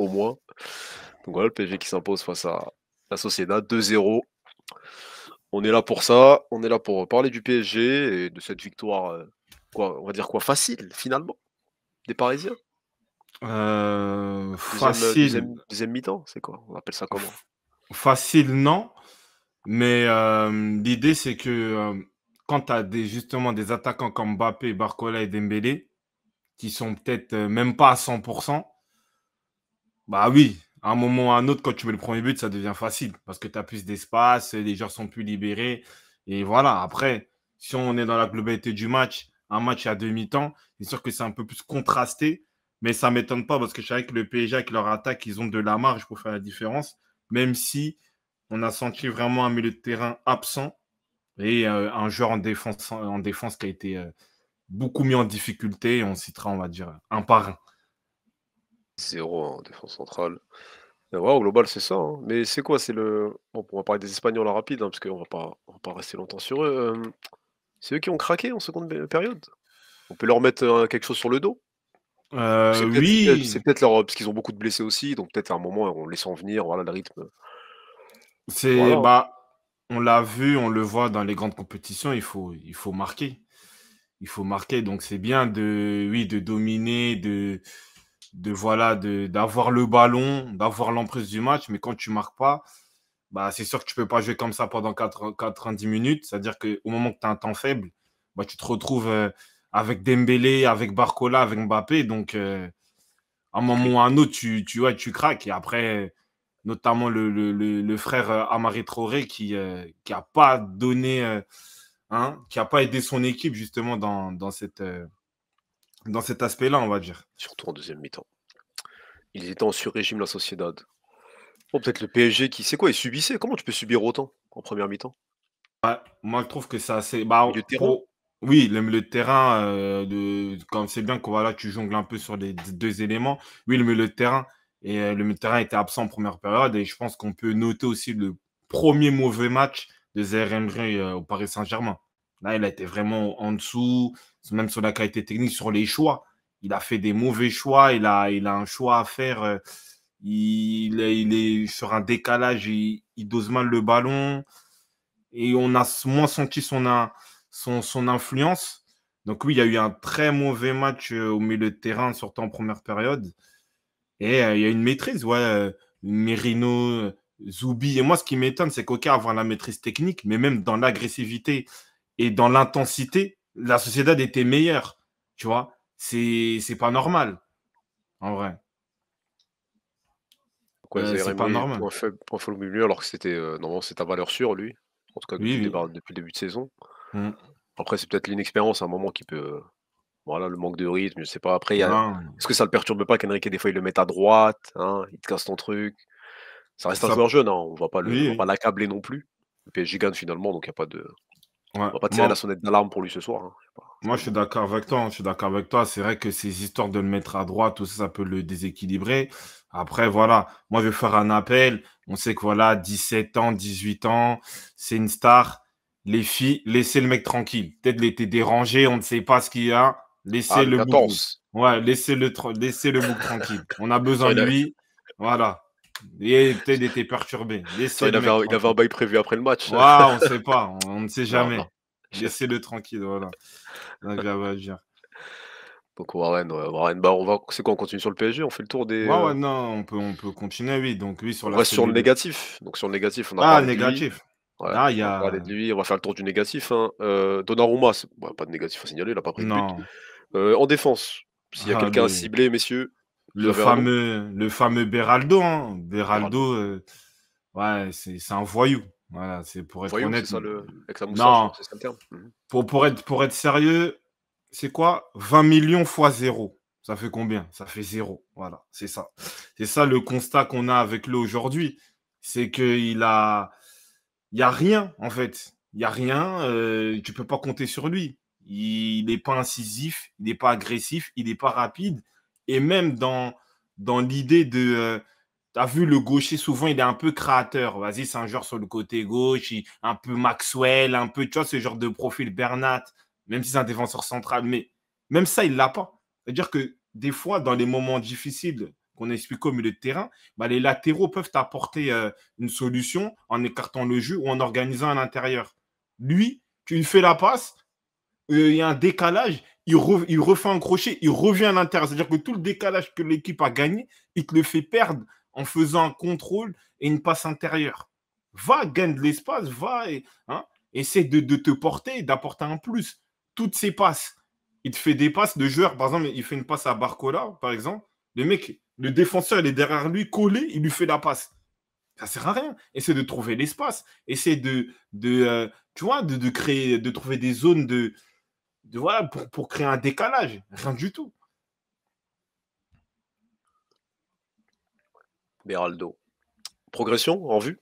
au moins. Donc voilà, le PSG qui s'impose face à la Sociedad 2-0. On est là pour ça, on est là pour parler du PSG et de cette victoire, euh, quoi, on va dire quoi, facile finalement, des Parisiens. Euh, euh, facile. Deuxième, mi-temps, c'est quoi On appelle ça comment Facile, non. Mais l'idée, c'est que quand tu as des, justement des attaquants comme Mbappé, Barcola et Dembélé, qui sont peut-être même pas à 100%, bah oui, à un moment ou à un autre, quand tu mets le premier but, ça devient facile parce que tu as plus d'espace, les joueurs sont plus libérés. Et voilà, après, si on est dans la globalité du match, un match à demi-temps, c'est sûr que c'est un peu plus contrasté, mais ça ne m'étonne pas parce que je savais que le PSG, avec leur attaque, ils ont de la marge pour faire la différence, même si on a senti vraiment un milieu de terrain absent et euh, un joueur en défense, en défense qui a été euh, beaucoup mis en difficulté. On citera, on va dire, un par un. 0 en défense centrale. au global, c'est ça. Hein. Mais c'est quoi C'est le. on va parler des Espagnols là, rapide, hein, parce qu'on va pas, on va pas rester longtemps sur eux. Euh, c'est eux qui ont craqué en seconde période. On peut leur mettre euh, quelque chose sur le dos. Euh, oui, c'est peut-être leur parce qu'ils ont beaucoup de blessés aussi, donc peut-être à un moment on les en venir. Voilà le rythme. c'est bah, on l'a vu, on le voit dans les grandes compétitions, il faut il faut marquer. Il faut marquer donc c'est bien de oui de dominer de de voilà de d'avoir le ballon, d'avoir l'emprise du match, mais quand tu marques pas, bah c'est sûr que tu peux pas jouer comme ça pendant 90 minutes, c'est-à-dire que au moment que tu as un temps faible, bah tu te retrouves euh, avec Dembélé, avec Barcola, avec Mbappé, donc euh, à un moment ou à un autre tu tu tu craques et après notamment le, le, frère euh, Amari Traoré qui n'a qui a pas donné hein, qui a pas aidé son équipe justement dans, dans cette dans cet aspect-là, on va dire. Surtout en deuxième mi-temps. Ils étaient en sur-régime, la Sociedad. Oh, peut-être le PSG qui, sait quoi, il subissait. Comment tu peux subir autant en première mi-temps Moi, je trouve que c'est assez. Bah, le terrain. Oui, le terrain, euh, Quand de... comme c'est bien que voilà, tu jongles un peu sur les deux éléments. Oui, le terrain. Et euh, le terrain était absent en première période. Et je pense qu'on peut noter aussi le premier mauvais match de ZRM euh, au Paris Saint-Germain. Là, il a été vraiment en dessous, même sur la qualité technique, sur les choix. Il a fait des mauvais choix, il a, il a un choix à faire. Euh, il, il est sur un décalage, il, dose mal le ballon. Et on a moins senti son, son, son influence. Donc oui, il y a eu un très mauvais match euh, au milieu de terrain, surtout en première période. Et euh, il y a une maîtrise, ouais. Merino, Zoubi. Et moi, ce qui m'étonne, c'est cas a la maîtrise technique, mais même dans l'agressivité et dans l'intensité, la Sociedad était meilleure. Tu vois, c'est, c'est pas normal. En vrai. Pourquoi euh, c'est pas normal. Point faible, milieu, alors que c'était euh, normalement c'est ta valeur sûre, lui. En tout cas, depuis, Le début, de saison. Mm. Après, c'est peut-être l'inexpérience un moment qui peut. Voilà, le manque de rythme, je sais pas. Après, a... est-ce que ça le perturbe pas qu'Enrique, des fois, il le met à droite hein Il te casse ton truc. Ça reste un joueur jeune, On hein, on va pas l'accabler non plus. Le PSG gagne finalement, donc il n'y a pas de. On va pas tirer la sonnette d'alarme pour lui ce soir. Hein, Moi, je suis d'accord avec toi. Hein. Je suis d'accord avec toi. C'est vrai que ces histoires de le mettre à droite, tout ça, ça peut le déséquilibrer. Après, voilà. Moi, je vais faire un appel. On sait que voilà, 17 ans, 18 ans, c'est une star. Les filles, laissez le mec tranquille. Peut-être l'été dérangé, on ne sait pas ce qu'il y a. Laissez ah, le mou. Ouais, laissez le, laissez le mec tranquille. On a besoin de lui. Voilà. Il peut-être été perturbé. il, avait, il avait un bail prévu après le match. Wow, on ne sait pas, on, ne sait jamais. Laissez-le tranquille, voilà. Donc là, va dire. Donc Warren, Warren bah on va, c'est quoi On continue sur le PSG On fait le tour des. Ouais, ouais, non, on peut, on peut continuer, oui. Donc oui, sur la. reste sur le négatif. Donc sur le négatif, on a. Ah, négatif. Ouais, ah, y a... on, va de lui. on va faire le tour du négatif. Hein. Euh, Donnarumma, pas de négatif à signaler, il n'a pas pris de but. Euh, en défense, s'il y a ah, quelqu'un à cibler, messieurs, le fameux, le fameux Beraldo. Hein. Euh, ouais, c'est un voyou. Voilà, c'est pour être honnête. Pour, être, pour être sérieux, c'est quoi 20 millions fois zéro. Ça fait combien Ça fait zéro. Voilà, c'est ça. C'est ça le constat qu'on a avec lui aujourd'hui. C'est qu'il a. Il n'y a rien, en fait. Il n'y a rien. Euh, tu ne peux pas compter sur lui. Il n'est pas incisif, il n'est pas agressif, il n'est pas rapide et même dans, dans l'idée de. Euh, tu as vu le gaucher, souvent, il est un peu créateur. Vas-y, c'est un joueur sur le côté gauche, un peu Maxwell, un peu, tu vois, ce genre de profil Bernat, même si c'est un défenseur central. Mais même ça, il ne l'a pas. C'est-à-dire que des fois, dans les moments difficiles qu'on explique au milieu de terrain, bah, les latéraux peuvent apporter euh, une solution en écartant le jeu ou en organisant à l'intérieur. Lui, tu lui fais la passe, euh, il y a un décalage, il, refait un crochet, il revient à l'intérieur. C'est-à-dire que tout le décalage que l'équipe a gagné, il te le fait perdre en faisant un contrôle et une passe intérieure. Va, gagne de l'espace, va, et, hein, essaie de, te porter, d'apporter un plus. Toutes ces passes, il te fait des passes de joueurs. Par exemple, il fait une passe à Barcola, par exemple. Le mec, le défenseur, il est derrière lui, collé, il lui fait la passe. Ça sert à rien. Essaie de trouver l'espace. Essaie de, de euh, vois, de, créer, de trouver des zones de, voilà, pour, créer un décalage. Rien du tout. Beraldo. Progression en vue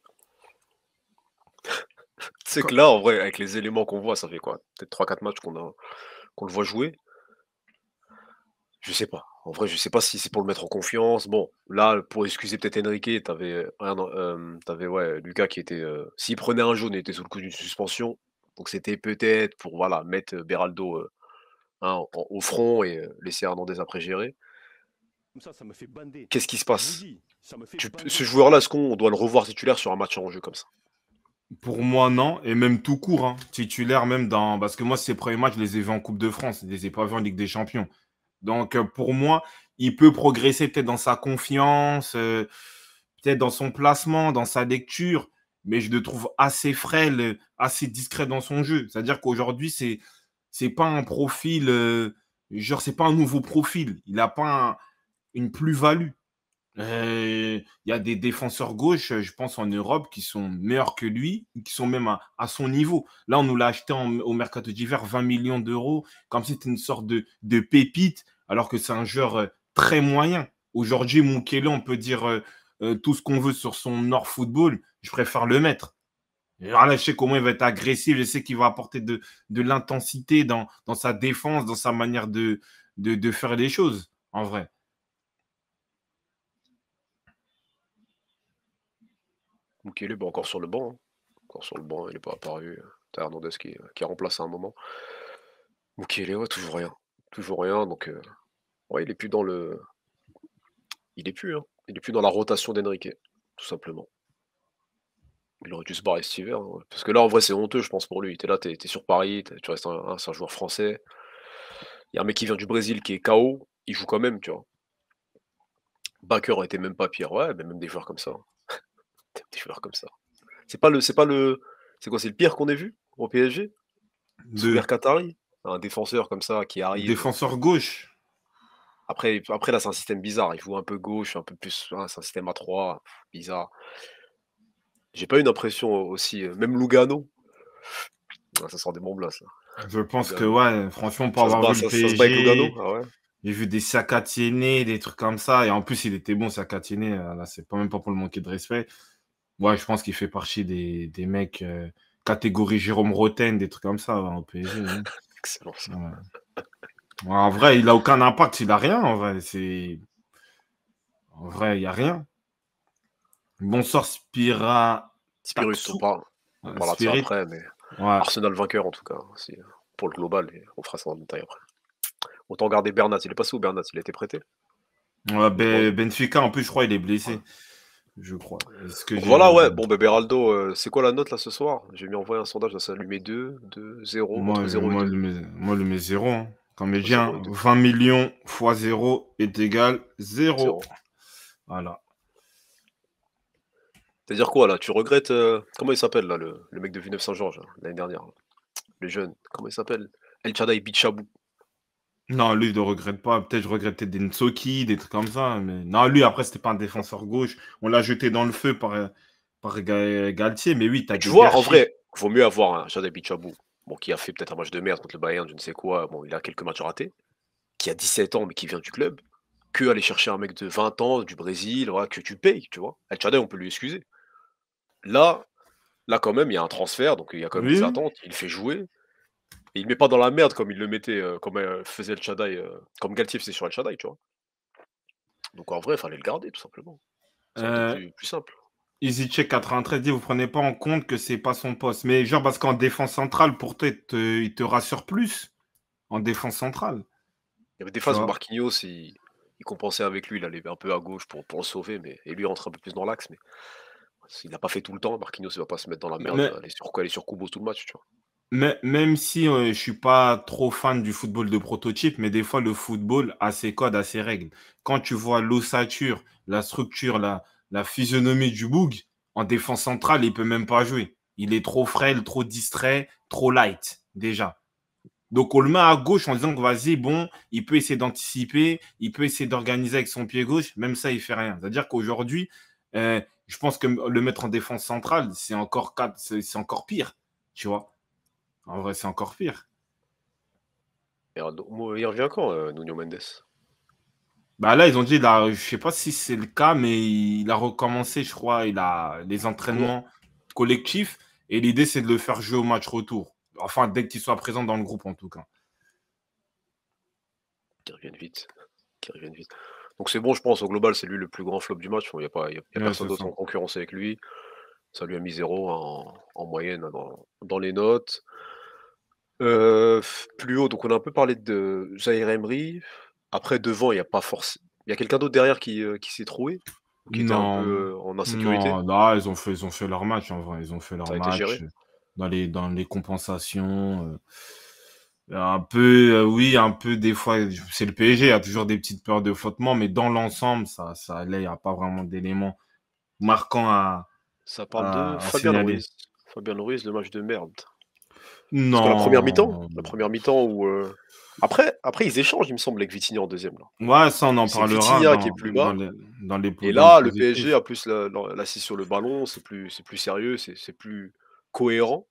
C'est que là, en vrai, avec les éléments qu'on voit, ça fait quoi Peut-être 3-4 matchs qu'on le voit jouer. Je sais pas. En vrai, je sais pas si c'est pour le mettre en confiance. Bon, là, pour excuser peut-être Enrique, t'avais euh, avais, ouais, Lucas qui était. Euh, s'il prenait un jaune, il était sous le coup d'une suspension. Donc c'était peut-être pour voilà, mettre Beraldo hein, au front et laisser Hernandez après gérer. Qu'est-ce qui se passe Ce joueur-là, est-ce qu'on doit le revoir titulaire sur un match en jeu comme ça pour moi, non. Et même tout court, hein, titulaire, même dans. Parce que moi, ces premiers matchs, je les ai vus en Coupe de France, je les ai pas vus en Ligue des Champions. Donc, pour moi, il peut progresser peut-être dans sa confiance, peut-être dans son placement, dans sa lecture mais je le trouve assez frêle, assez discret dans son jeu. C'est-à-dire qu'aujourd'hui, c'est c'est pas un profil, euh, genre c'est pas un nouveau profil. Il n'a pas une plus-value. Euh, il y a des défenseurs gauche, je pense en Europe, qui sont meilleurs que lui, qui sont même à, à son niveau. Là, on nous l'a acheté au mercato d'hiver 20 millions d'euros, comme si c'était une sorte de, de, pépite, alors que c'est un joueur euh, très moyen. Aujourd'hui, Moukele, on peut dire euh, tout ce qu'on veut sur son Nord Football, je préfère le mettre. je sais comment il va être agressif, je sais qu'il va apporter de, de l'intensité dans, dans, sa défense, dans sa manière de, de, de faire les choses, en vrai. Ok, encore sur le banc. Hein. Encore sur le banc, il n'est pas apparu. Hein. T'as Hernandez qui, qui remplace à un moment. Ok, ouais, toujours rien. Toujours rien. Donc, euh, ouais, il est plus dans le. Il est plus, hein. Il n'est plus dans la rotation d'Enrique, tout simplement. Il aurait dû se barrer cet hiver. Hein, Parce que là, en vrai, c'est honteux, je pense, pour lui. Tu es là, tu es, sur Paris, tu restes un, un, joueur français. Il y a un mec qui vient du Brésil qui est KO, il joue quand même, tu vois. Baker était même pas pire, ouais, mais même des joueurs comme ça. Hein. des joueurs comme ça. C'est pas le. C'est pas le. C'est quoi, c'est le pire qu'on ait vu au PSG De Un défenseur comme ça qui arrive. Défenseur gauche après, après là, c'est un système bizarre. Il joue un peu gauche, un peu plus. c'est un système à 3, bizarre. J'ai pas une impression aussi. Euh, même Lugano. Ah, ça sort des bons blasts. Ah, je pense que, ouais, franchement, pour avoir vu le PSG, Lugano, ah J'ai vu des Sakatiene, des trucs comme ça. Et en plus, il était bon, Sakatiene. Euh, là, c'est pas même pas pour le manquer de respect. Ouais, je pense qu'il fait partie des, des mecs euh, catégorie Jérôme Roten, des trucs comme ça hein, au PSG. Hein. Excellent. En vrai, il n'a aucun impact, il n'a rien. En vrai, c'est. vrai, il n'y a rien. Bonsoir Spira. Spirus, on parle. On euh, parlera de après, Arsenal vainqueur en tout cas. Pour le global, on fera ça en détail après. Autant garder Bernat. Il est pas où Bernat Il a été prêté Benfica, en plus, je crois, il est blessé. Je crois. voilà, ouais. Bon, ben, Beraldo, euh, c'est quoi la note là ce soir J'ai mis envoyé un sondage, ça lui 2, 2, 0. Moi, 0 moi, met 0 comédien 20 millions fois 0 est égal 0. Voilà. C'est-à-dire quoi là Tu regrettes. Euh, comment il s'appelle là, le, mec de Villeneuve-Saint-Georges, hein, l'année dernière Le jeune, comment il s'appelle El Chadaï Bichabou. Non, lui, il ne regrette pas. Peut-être je regrettais des Nsoki, des trucs comme ça. Mais non, lui, après, c'était pas un défenseur gauche. On l'a jeté dans le feu par, par Galtier. Mais oui, t'as Tu vois, en vrai, il vaut mieux avoir un Chadaï Bichabou bon, qui a fait peut-être un match de merde contre le Bayern, je ne sais quoi, bon, il a quelques matchs ratés, qui a 17 ans mais qui vient du club, que aller chercher un mec de 20 ans du Brésil, que tu payes, tu vois. El Chadai, on peut lui excuser. Là, là quand même, il y a un transfert, donc il y a quand même des attentes, il fait jouer. Et il ne met pas dans la merde comme il le mettait, euh, comme euh, faisait El chadai euh, comme Galtier faisait sur El Chadai, tu vois. Donc en vrai, il fallait le garder, tout simplement. C'est plus simple. EasyCheck 93 dit vous prenez pas en compte que c'est pas son poste. Mais genre parce qu'en défense centrale, pour toi, il te, il te rassure plus en défense centrale. Il y avait des phases où Marquinhos, il, compensait avec lui, il allait un peu à gauche pour, pour le sauver, mais et lui rentre un peu plus dans l'axe, mais il n'a pas fait tout le temps, Marquinhos ne va pas se mettre dans la merde, Il est sur, aller tout le match, tu vois. Mais, même si euh, je ne suis pas trop fan du football de prototype, mais des fois le football a ses codes, a ses règles. Quand tu vois l'ossature, la structure, la, la physionomie du Boug, en défense centrale, il peut même pas jouer. Il est trop frêle, trop distrait, trop light déjà. Donc on le met à gauche en disant que vas-y, bon, il peut essayer d'anticiper, il peut essayer d'organiser avec son pied gauche, même ça, il fait rien. C'est-à-dire qu'aujourd'hui, euh, je pense que le mettre en défense centrale, c'est encore, pire, tu vois. En vrai, c'est encore pire. Il revient quand, euh, Nuno Mendes bah là, ils ont dit, je je sais pas si c'est le cas, mais il a recommencé, je crois, il a les entraînements collectifs. Et l'idée, c'est de le faire jouer au match retour. Enfin, dès qu'il soit présent dans le groupe, en tout cas. Qui revienne vite. Donc c'est bon, je pense, au global, c'est lui le plus grand flop du match. Il n'y a, pas, personne d'autre en concurrence avec lui. Ça lui a mis zéro en, moyenne hein, dans, les notes. Euh, plus haut, donc on a un peu parlé de Jair Emery. Après, devant, il n'y a pas force. Il y a quelqu'un d'autre derrière qui, euh, qui s'est trouvé qui était un peu euh, en insécurité. Non, bah, ils ont fait, ils ont fait leur match en vrai. Ils ont fait leur match euh, dans les, dans les compensations. un peu, oui, un peu des fois, c'est le PSG. Il y a toujours des petites peurs de flottement, mais dans l'ensemble, ça, ça allait. il n'y a pas vraiment d'éléments marquants à. Ça parle de Fabien Ruiz. Fabien Ruiz, le match de merde. Non. La première mi-temps, la première mi-temps où. Après, après, ils échangent, il me semble, avec Vitinha en deuxième. Là. Ouais, ça, on en parlera. Vitinha qui est plus bas. Dans les, et là, le PSG a plus la la, sur le ballon, c'est plus, plus sérieux, c'est plus cohérent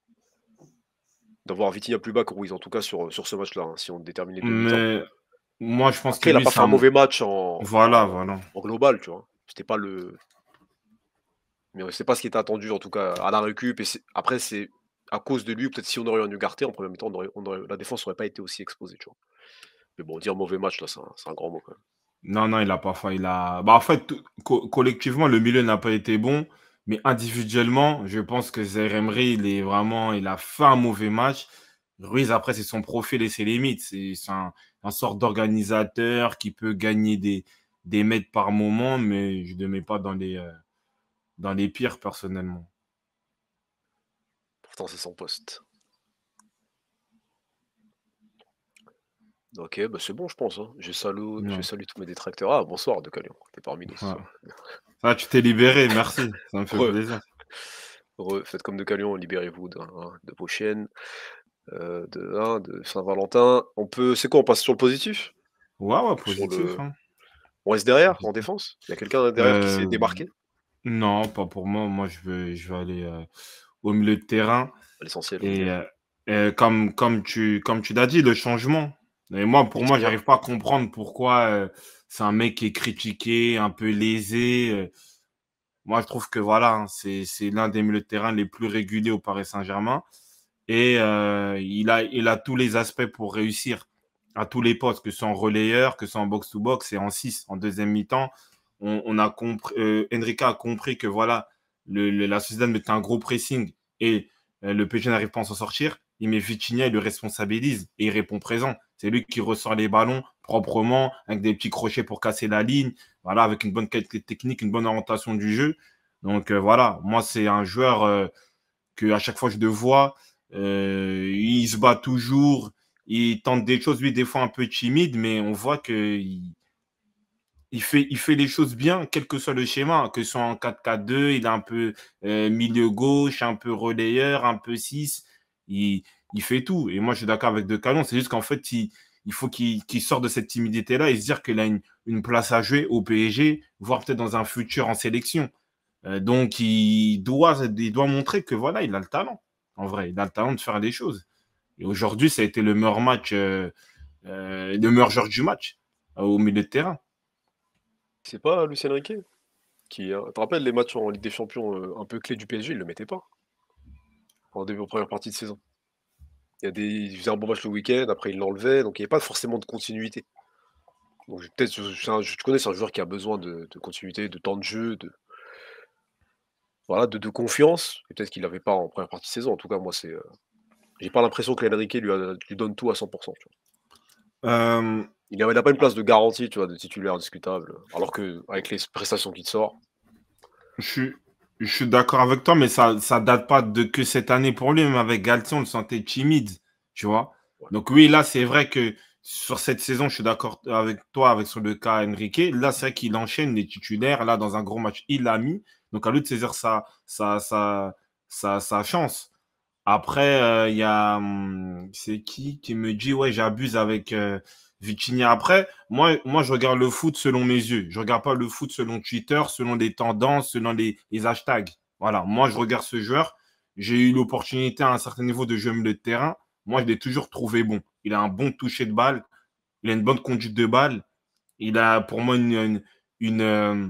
d'avoir Vitinha plus bas que Ruiz, en tout cas sur, sur ce match-là, hein, si on déterminait. les hein. moi, je pense qu'il a pas fait un mauvais match en, voilà, voilà. global, tu vois. C'était pas le. Mais c'est pas ce qui était attendu, en tout cas, à la récup. Et après, c'est à cause de lui, peut-être si on aurait eu Ugarte en premier temps, la défense n'aurait pas été aussi exposée. Mais bon, dire mauvais match, là, c'est un, grand mot quand même. Non, non, il a pas fait. Bah, en fait, collectivement, le milieu n'a pas été bon. Mais individuellement, je pense que Zeremri, il est vraiment, il a fait un mauvais match. Ruiz, après, c'est son profil et ses limites. C'est un, un sort d'organisateur qui peut gagner des, mètres par moment, mais je ne le mets pas dans les, euh, dans les pires personnellement c'est son poste. Ok, bah, c'est bon, je pense. Hein. j'ai Je, salue, je salue tous mes détracteurs. Ah, bonsoir, de T'es parmi nous. tu t'es libéré, merci. Ça me fait plaisir. Faites comme De Calion, libérez-vous hein, de, vos chiennes, euh, hein, de, Saint-Valentin. On peut, c'est quoi On passe sur le positif Ouais, positif. On reste derrière, en défense Il y quelqu'un derrière qui s'est euh, débarqué Non, pas pour moi. Moi, je vais, je vais aller. Euh, au milieu de terrain. Euh, et, comme, comme tu, comme tu l'as dit, le changement. Et moi, pour moi, j'arrive pas à comprendre pourquoi euh, c'est un mec qui est critiqué, un peu lésé. Euh. Moi, je trouve que voilà, hein, c'est l'un des milieux de terrain les plus réguliers au Paris Saint-Germain. Et il, a, il a tous les aspects pour réussir à tous les postes, que ce soit en relayeur, que ce soit en box-to-box et en 6, en deuxième mi-temps. On, a compris, Enrica a compris que voilà, le, la Suzanne mettait un gros pressing et euh, le PSG n'arrive pas à s'en sortir, il met Vitinha, il le responsabilise et il répond présent. C'est lui qui ressort les ballons proprement, avec des petits crochets pour casser la ligne, voilà, avec une bonne qualité technique, une bonne orientation du jeu. Donc euh, voilà, moi c'est un joueur euh, que à chaque fois je le vois, il se bat toujours, il tente des choses, lui des fois un peu timide, mais on voit qu'il il fait, il fait les choses bien, quel que soit le schéma, que ce soit en 4 4 2 il est un peu euh, milieu gauche, un peu relayeur, un peu 6. Il, fait tout. Et moi, je suis d'accord avec De Canon. C'est juste qu'en fait, il, faut qu'il sorte de cette timidité-là et se dire qu'il a une, place à jouer au PSG, voire peut-être dans un futur en sélection. Euh, donc, il doit, doit montrer que voilà, il a le talent. En vrai, il a le talent de faire des choses. Et aujourd'hui, ça a été le meilleur match, euh, le meilleur joueur du match au milieu de terrain. C'est pas Lucien Riquet qui, hein, tu te rappelles les matchs en Ligue des Champions euh, un peu clés du PSG, il le mettait pas en début première partie de saison. Il y des, faisait un bon match le week-end, après il l'enlevait, donc il n'y avait pas forcément de continuité. Donc peut-être, je, connais un joueur qui a besoin de, continuité, de temps de jeu, de voilà, de, confiance. peut-être qu'il l'avait pas en première partie de saison. En tout cas, moi c'est, euh, j'ai pas l'impression que l'Enrique lui, donne tout à 100% il n'a pas une place de garantie, tu vois, de titulaire indiscutable. Alors que avec les prestations qu'il sort. Je suis, je suis d'accord avec toi, mais ça ne date pas de que cette année pour lui. Même avec Galtier, on le sentait timide, tu vois. Donc oui, là, c'est vrai que sur cette saison, je suis d'accord avec toi avec sur le cas Enrique. Là, c'est vrai qu'il enchaîne les titulaires. Là, dans un gros match, il l'a mis. Donc à lui de saisir sa, sa, sa, chance. Après, euh, il y a. Hum, c'est qui qui me dit, ouais, j'abuse avec. Euh, Vicini après. Moi, moi, je regarde le foot selon mes yeux. Je regarde pas le foot selon Twitter, selon les tendances, selon les, hashtags. Voilà, moi, je regarde ce joueur. J'ai eu l'opportunité à un certain niveau de jouer le terrain. Moi, je l'ai toujours trouvé bon. Il a un bon toucher de balle. Il a une bonne conduite de balle. Il a pour moi une, euh,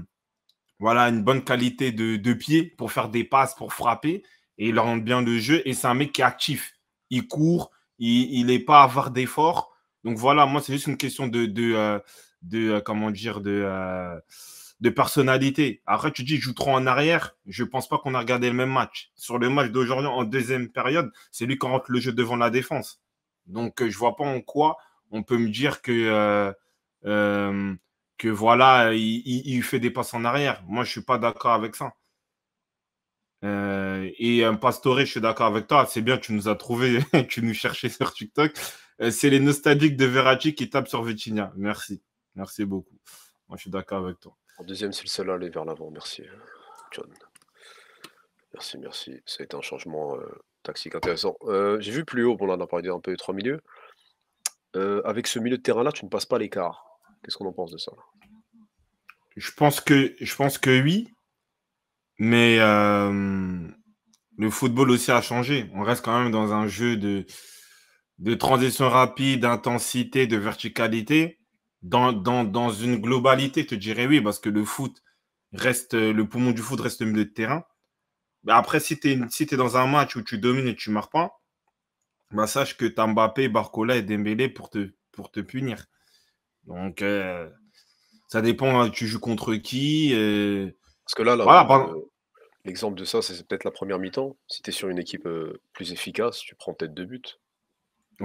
voilà, une bonne qualité de, pied pour faire des passes, pour frapper. Et il rentre bien le jeu. Et c'est un mec qui est actif. Il court. Il n'est pas avoir d'efforts. Donc voilà, moi, c'est juste une question de, de, euh, euh, comment dire, de, euh, de personnalité. Après, tu dis, je joue trop en arrière. Je ne pense pas qu'on a regardé le même match. Sur le match d'aujourd'hui, en deuxième période, c'est lui qui rentre le jeu devant la défense. Donc, je ne vois pas en quoi on peut me dire que, que voilà, il, fait des passes en arrière. Moi, je ne suis pas d'accord avec ça. et un pastoré, je suis d'accord avec toi. C'est bien, tu nous as trouvé, tu nous cherchais sur TikTok. Euh, c'est les nostalgiques de Verratti qui tapent sur Vecchina. Merci. Merci beaucoup. Moi, je suis d'accord avec toi. En deuxième, c'est le seul à aller vers l'avant. Merci, hein, John. Merci, merci. Ça a été un changement taxique euh, tactique intéressant. Euh, j'ai vu plus haut, bon là on a parlé un peu trois milieux. avec ce milieu de terrain-là, tu ne passes pas l'écart. Qu'est-ce qu'on en pense de ça je pense, que, je pense que oui, mais le football aussi a changé. On reste quand même dans un jeu de, de transition rapide, d'intensité, de verticalité, dans, une globalité, je te dirais oui, parce que le foot reste, le poumon du foot reste le milieu de terrain. Après, si tu es, dans un match où tu domines et tu ne marques pas, bah, sache que tu Mbappé, Barcola et Dembélé pour te, pour te punir. Donc, euh, ça dépend, hein, tu joues contre qui. Euh, parce que là, euh, l'exemple de ça, c'est peut-être la première mi-temps. Si tu es sur une équipe plus efficace, tu prends peut-être deux buts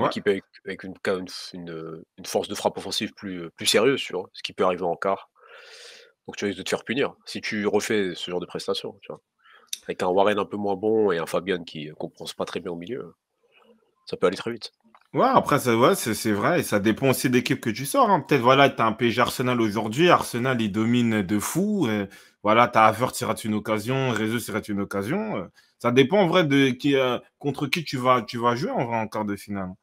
qui avec, euh, une, force de frappe offensive plus, euh, sérieuse sur ce qui peut arriver en quart. Donc tu risques de te faire punir si tu refais ce genre de prestation. Avec un Warren un peu moins bon et un Fabian qui euh, ne comprend pas très bien au milieu, ça peut aller très vite. Ouais, après, ça, c'est, vrai, et ça dépend aussi d'équipe que tu sors. Hein. Peut-être, voilà, tu as un PSG Arsenal aujourd'hui, Arsenal, il domine de fou. voilà, tu as Havertz, tu une occasion, Réseau, il une occasion. ça dépend, en vrai, de qui, contre qui tu vas, tu vas jouer en quart de finale.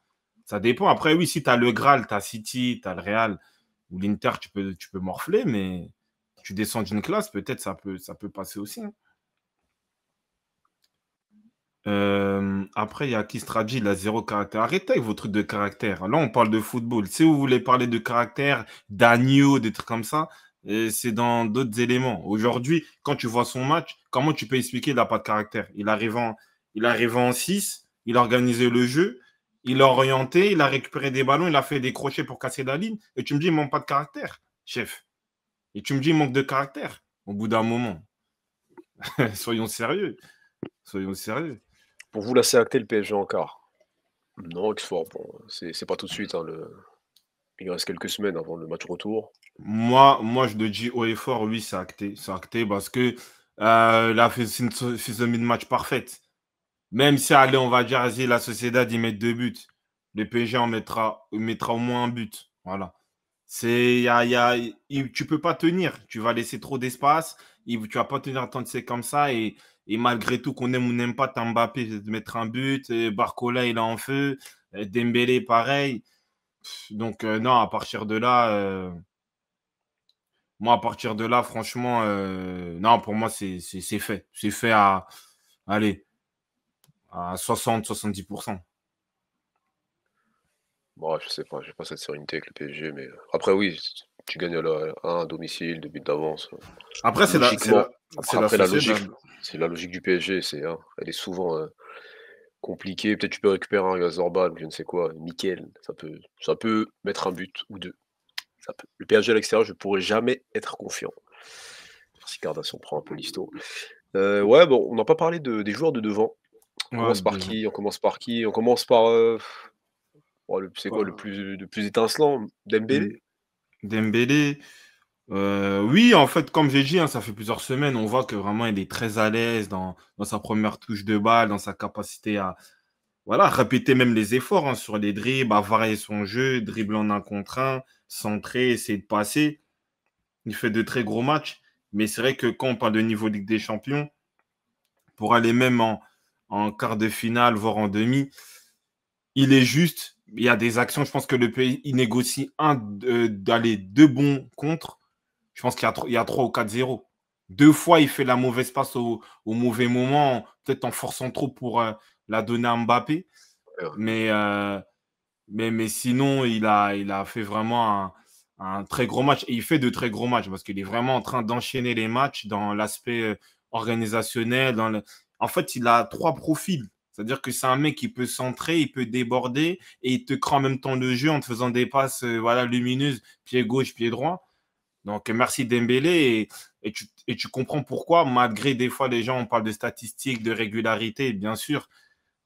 Ça dépend. Après, oui, si tu as le Graal, tu as City, tu as le Real ou l'Inter, tu peux, tu peux morfler, mais tu descends d'une classe, peut-être ça peut, ça peut passer aussi. Hein. Euh, après, il y a Kistradi, il a zéro caractère. Arrêtez avec vos trucs de caractère. Là, on parle de football. Si vous voulez parler de caractère, d'agneau, des trucs comme ça, euh, c'est dans d'autres éléments. Aujourd'hui, quand tu vois son match, comment tu peux expliquer qu'il n'a pas de caractère Il arrive en, en 6, il a le jeu, il a orienté, il a récupéré des ballons, il a fait des crochets pour casser la ligne. Et tu me dis, il manque pas de caractère, chef. Et tu me dis, il manque de caractère au bout d'un moment. Soyons sérieux. Soyons sérieux. Pour vous, là, c'est acté le PSG encore. Non, Oxford, bon, c'est pas tout de suite. Hein, le... Il reste quelques semaines avant le match retour. Moi, moi je te dis haut et fort, oui, c'est acté. C'est acté parce que euh, là, c'est une match parfaite. Même si, allez, on va dire, la Sociedad ils mettre deux buts, le PSG en mettra, mettra au moins un but. Voilà. C'est, y tu peux pas tenir. Tu vas laisser trop d'espace. Tu vas pas tenir tant de c'est comme ça. Et, malgré tout, qu'on aime ou n'aime pas, Tambapé Mbappé de mettre un but. Barcola, il est en feu. Dembélé, pareil. Donc, euh, non, à partir de là, euh, moi, à partir de là, franchement, euh, non, pour moi, c'est fait. C'est fait à. Allez, à 60-70%. Bon, je sais pas, je j'ai pas cette sérénité avec le PSG, mais euh, après oui, tu gagnes à un domicile, deux buts d'avance. Euh, après, c'est la, logique. C'est la logique du PSG, c'est hein, elle est souvent euh, compliquée. Peut-être tu peux récupérer un Gazorbal ou je ne sais quoi, Mikel, ça peut, ça peut mettre un but ou deux. Le PSG à l'extérieur, je ne pourrais jamais être confiant. Si Cardasson prend un peu ouais, bon, on n'a pas parlé des joueurs de devant. On commence par qui On commence par qui On commence par. Euh, c'est quoi le plus, le plus étincelant Dembélé Dembélé. Euh, oui, en fait, comme j'ai dit, hein, ça fait plusieurs semaines, on voit que vraiment il est très à l'aise dans, sa première touche de balle, dans sa capacité à voilà, répéter même les efforts hein, sur les dribbles, à varier son jeu, dribble en un contre un, centrer, essayer de passer. Il fait de très gros matchs, mais c'est vrai que quand on parle de niveau Ligue des Champions, pour aller même en, en quart de finale, voire en demi. Il est juste. Il y a des actions. Je pense que le pays il négocie un euh, d'aller deux bons contre. Je pense qu'il y, a trois ou quatre zéros. Deux fois, il fait la mauvaise passe au, mauvais moment, peut-être en forçant trop pour euh, la donner à Mbappé. Mais, euh, mais, mais sinon, il a, il a fait vraiment un, un, très gros match. Et il fait de très gros matchs parce qu'il est vraiment en train d'enchaîner les matchs dans l'aspect organisationnel. Dans le, en fait, il a trois profils. C'est-à-dire que c'est un mec qui peut centrer, il peut déborder et il te crée en même temps le jeu en te faisant des passes euh, voilà, lumineuses, pied gauche, pied droit. Donc, merci Dembélé. Et, tu, comprends pourquoi, malgré des fois, les gens, on parle de statistiques, de régularité, bien sûr.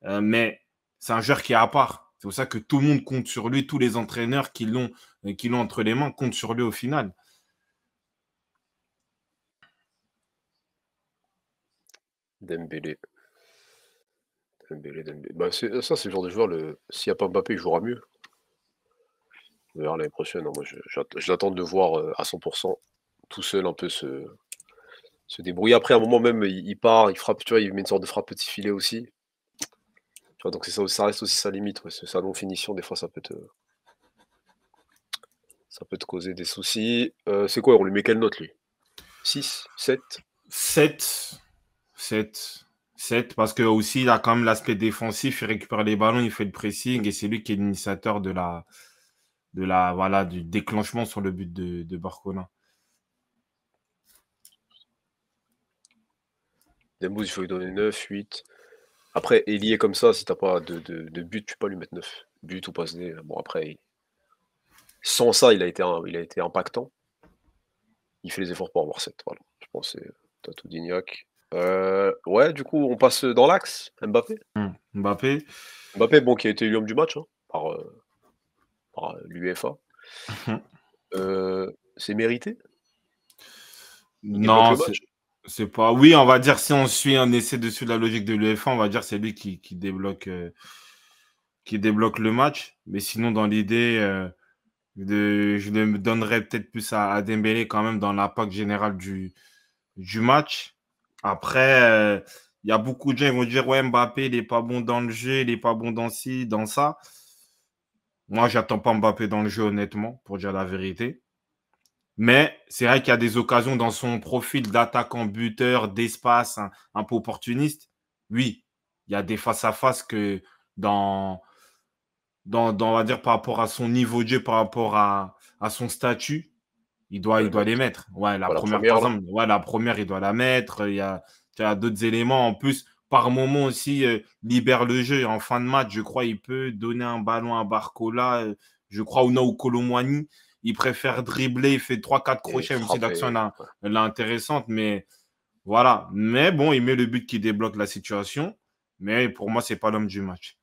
Euh, mais c'est un joueur qui est à part. C'est pour ça que tout le monde compte sur lui. Tous les entraîneurs qui l'ont euh, entre les mains comptent sur lui au final. Dembélé. Dembélé, Dembélé. Bah, ça, c'est le genre de joueur, le... s'il n'y a pas Mbappé, il jouera mieux. On verra l'année prochaine. Moi, je- j'attends de voir euh, à 100%, tout seul, un peu se, se débrouiller. Après, à un moment même, il, part, il frappe, tu vois, il met une sorte de frappe petit filet aussi. donc ça, reste aussi sa limite, sa non-finition, des fois, ça peut te, ça peut te causer des soucis. Euh, c'est quoi, on lui met quelle note, lui 6 7 7, 7. 7, parce que aussi, il a quand même l'aspect défensif, il récupère les ballons, il fait le pressing, et c'est lui qui est l'initiateur de la, de la, voilà, du déclenchement sur le but de, de Barcona. Dembouz, il faut lui donner 9, 8. Après, est comme ça, si t'as pas de, but, tu peux pas lui mettre 9. But ou passe -dé. Bon, après, sans ça, il a, été il a été impactant. Il fait les efforts pour avoir 7. Voilà. Je pense que c'est tout d'Ignac. Euh, ouais, du coup, on passe dans l'axe, Mbappé. Hmm, Mbappé. Mbappé, bon, qui a été l'homme du match hein, par, l'UFA euh, euh, l'UEFA. Hmm. c'est mérité Non, c'est pas. Oui, on va dire, si on suit un essai dessus de la logique de l'UEFA, on va dire c'est lui qui, débloque, qui débloque le match. Mais sinon, dans l'idée. De, je me donnerais peut-être plus à, à, Dembélé quand même dans l'impact général du, du match. Après, il euh, y a beaucoup de gens qui vont dire Ouais, Mbappé, il n'est pas bon dans le jeu, il n'est pas bon dans ci, dans ça. Moi, j'attends pas Mbappé dans le jeu, honnêtement, pour dire la vérité. Mais c'est vrai qu'il y a des occasions dans son profil d'attaquant buteur, d'espace, un, peu opportuniste. Oui, il y a des face-à-face que dans, dans, on va dire, par rapport à son niveau de jeu, par rapport à son statut, il doit, il doit les mettre. Ouais, la, première, exemple, ouais, la première, il doit la mettre. Il y a, d'autres éléments. En plus, par moment aussi, euh, libère le jeu. En fin de match, je crois, il peut donner un ballon à Barcola, euh, je crois, ou non, ou Colomwani. Il préfère dribbler, il fait 3-4 crochets, même si l'action intéressante. Mais voilà. Mais bon, il met le but qui débloque la situation. Mais pour moi, c'est pas l'homme du match.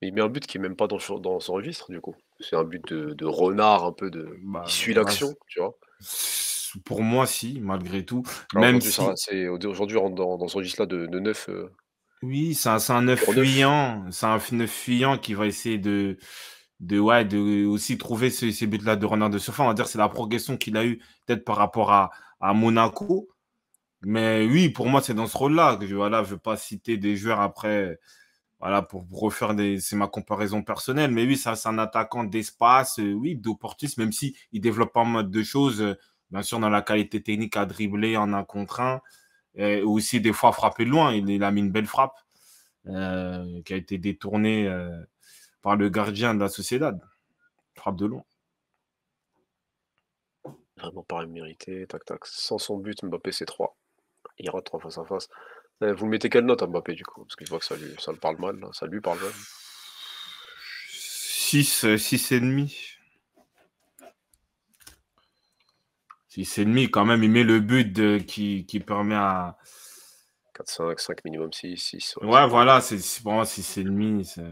Mais il met un but qui est même pas dans, son registre, du coup. C'est un but de, renard, un peu de. Bah, suit l'action, tu vois. Pour moi, si, malgré tout. aujourd'hui, dans, dans ce registre-là de, neuf. Euh, oui, c'est un, neuf fuyant. C'est un neuf fuyant qui va essayer de. De, ouais, de aussi trouver ces buts-là de renard de surface. On va dire c'est la progression qu'il a eu peut-être par rapport à, à Monaco. Mais oui, pour moi, c'est dans ce rôle-là. voilà, je ne veux pas citer des joueurs après voilà, pour refaire des, c'est ma comparaison personnelle, mais oui, ça, c'est un attaquant d'espace, euh, oui, d'opportunisme, même s'il il développe pas mode de choses, euh, bien sûr, dans la qualité technique à dribbler en un contre un, et aussi des fois frapper de loin. Il, a mis une belle frappe euh, qui a été détournée par le gardien de la Sociedad. Frappe de loin. Vraiment par mérité, tac tac. Sans son but, Mbappé c'est 3. Il rate 3 face à face. Bah, vous mettez quelle note à Mbappé du coup Parce que je vois que ça, lui, ça le parle mal, hein. ça lui parle mal. 6, 6,5. 6,5 quand même, il met le but qui, permet à. 4, 5, 5 minimum 6, 6. Ouais, voilà, c'est pour moi 6,5.